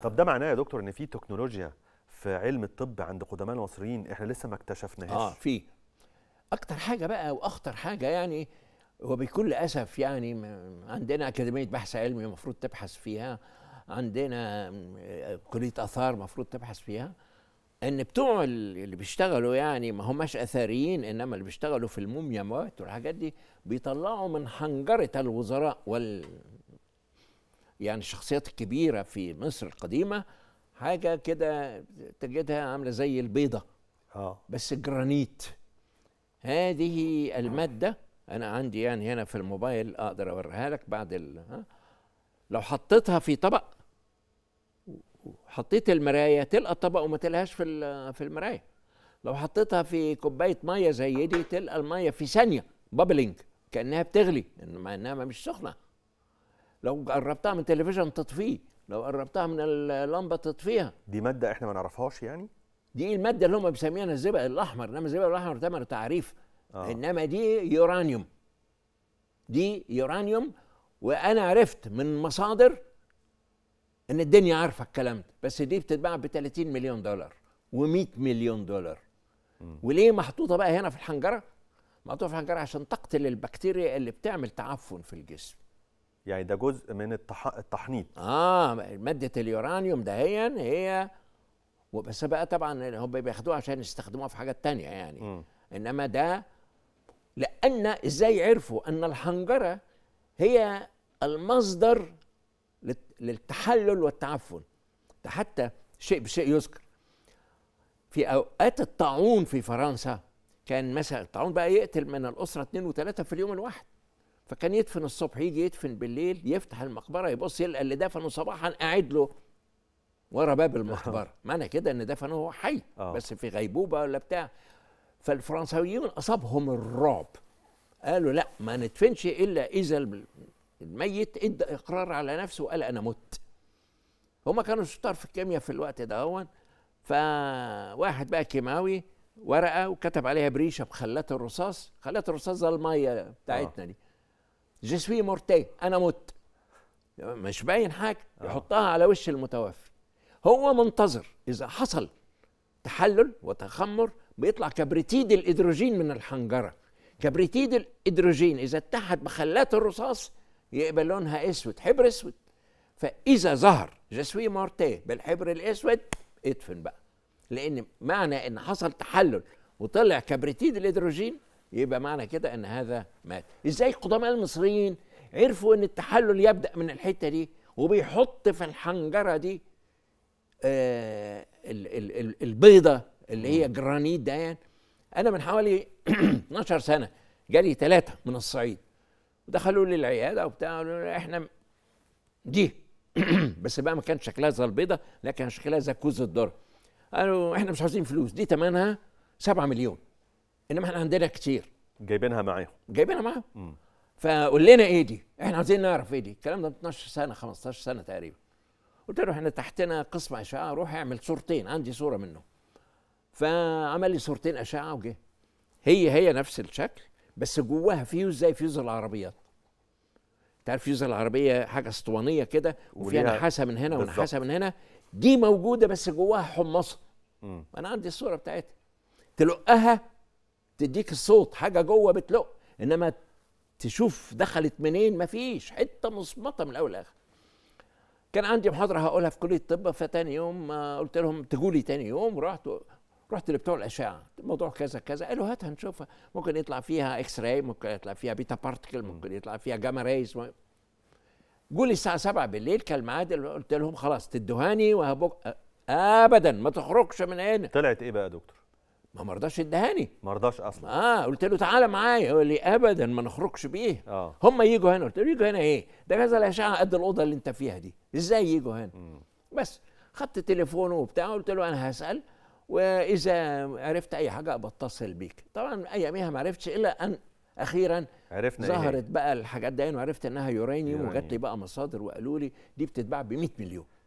طب ده معناه يا دكتور ان في تكنولوجيا في علم الطب عند قدماء المصريين احنا لسه ما اكتشفناهاش اه في اكتر حاجه بقى واخطر حاجه يعني وبكل اسف يعني عندنا اكاديميه بحث علمي المفروض تبحث فيها عندنا كليه اثار المفروض تبحث فيها ان بتوع اللي بيشتغلوا يعني ما هماش اثريين انما اللي بيشتغلوا في المومياوات والحاجات دي بيطلعوا من حنجره الوزراء وال يعني الشخصيات الكبيرة في مصر القديمة حاجة كده تجدها عاملة زي البيضة اه بس جرانيت هذه المادة أنا عندي يعني هنا في الموبايل أقدر أوريها لك بعد ال... ها لو حطيتها في طبق وحطيت المراية تلقى الطبق وما تلقاش في في المراية لو حطيتها في كوباية مية زي دي تلقى المية في ثانية بابلينج كأنها بتغلي مع إنها مش سخنة لو قربتها من التلفزيون تطفيه لو قربتها من اللمبه تطفيها دي ماده احنا ما نعرفهاش يعني دي الماده اللي هم بيسميها الزبق الاحمر انما الزبق الاحمر ده تعريف آه. انما دي يورانيوم دي يورانيوم وانا عرفت من مصادر ان الدنيا عارفه الكلام ده بس دي بتتباع ب 30 مليون دولار و100 مليون دولار م. وليه محطوطه بقى هنا في الحنجره محطوطه في الحنجره عشان تقتل البكتيريا اللي بتعمل تعفن في الجسم يعني ده جزء من التح... التحنيط اه ماده اليورانيوم هي هي بس بقى طبعا هم بياخدوها عشان يستخدموها في حاجات تانية يعني م. انما ده لان ازاي عرفوا ان الحنجره هي المصدر للتحلل والتعفن ده حتى شيء بشيء يذكر في اوقات الطاعون في فرنسا كان مثلا الطاعون بقى يقتل من الاسره اثنين وثلاثه في اليوم الواحد فكان يدفن الصبح يجي يدفن بالليل يفتح المقبره يبص يلقى اللي دفنه صباحا قاعد له ورا باب المقبره معنى كده ان دفنه هو حي أوه. بس في غيبوبه ولا بتاع فالفرنساويون اصابهم الرعب قالوا لا ما ندفنش الا اذا الميت ادى اقرار على نفسه وقال انا مت هما كانوا شطار في الكيمياء في الوقت ده هو فواحد بقى كيماوي ورقه وكتب عليها بريشه بخلات الرصاص خلات الرصاص ده الميه آه. بتاعتنا دي جسوي مورتي انا مت مش باين حاجه آه. يحطها على وش المتوفي هو منتظر اذا حصل تحلل وتخمر بيطلع كبريتيد الايدروجين من الحنجره كبريتيد الايدروجين اذا اتحد بخلات الرصاص يقبل لونها اسود حبر اسود فاذا ظهر جسوي مورتي بالحبر الاسود ادفن بقى لان معنى ان حصل تحلل وطلع كبريتيد الايدروجين يبقى معنى كده ان هذا مات ازاي القدماء المصريين عرفوا ان التحلل يبدا من الحته دي وبيحط في الحنجره دي آه البيضه اللي هي جرانيت ده يعني انا من حوالي 12 سنه جالي ثلاثه من الصعيد دخلوا لي العياده وبتاع قالوا احنا دي بس بقى ما كانش شكلها زي البيضه لكن شكلها زي كوز الدر قالوا احنا مش عاوزين فلوس دي ثمنها 7 مليون انما احنا عندنا كتير جايبينها معاهم جايبينها معاهم فقول لنا ايه دي احنا عايزين نعرف ايه دي الكلام ده من 12 سنه 15 سنه تقريبا قلت له احنا تحتنا قسم اشعه روح اعمل صورتين عندي صوره منه فعمل لي صورتين اشعه وجه هي هي نفس الشكل بس جواها فيوز زي فيوز العربيات تعرف فيوز العربيه حاجه اسطوانيه كده وفيها نحاسه من هنا ونحاسه من هنا دي موجوده بس جواها حمصه انا عندي الصوره بتاعتها تلقها تديك الصوت حاجه جوه بتلق انما تشوف دخلت منين مفيش حته مصمته من الاول لاخر كان عندي محاضره هقولها في كليه الطب فتاني يوم آه، قلت لهم تجولي تاني يوم رحت رحت لبتوع الاشعه الموضوع كذا كذا قالوا هات هنشوفها ممكن يطلع فيها اكس راي ممكن يطلع فيها بيتا بارتكل ممكن يطلع فيها جاما ريز جوا الساعه 7 بالليل كالمعاد قلت لهم خلاص تدوهاني وهبك ابدا ما تخرجش من هنا طلعت ايه بقى يا دكتور ما مرضاش يدهاني ما رضاش اصلا اه قلت له تعالى معايا قال لي ابدا ما نخرجش بيه اه هم يجوا هنا قلت له يجوا هنا ايه ده غزل الاشعه قد الاوضه اللي انت فيها دي ازاي يجوا هنا مم. بس خدت تليفونه وبتاع قلت له انا هسال واذا عرفت اي حاجه بتصل بيك طبعا اياميها ما عرفتش الا ان اخيرا عرفنا إيه ظهرت إيه؟ بقى الحاجات دي وعرفت يعني انها يورانيوم وجات لي بقى مصادر وقالوا لي دي بتتباع ب 100 مليون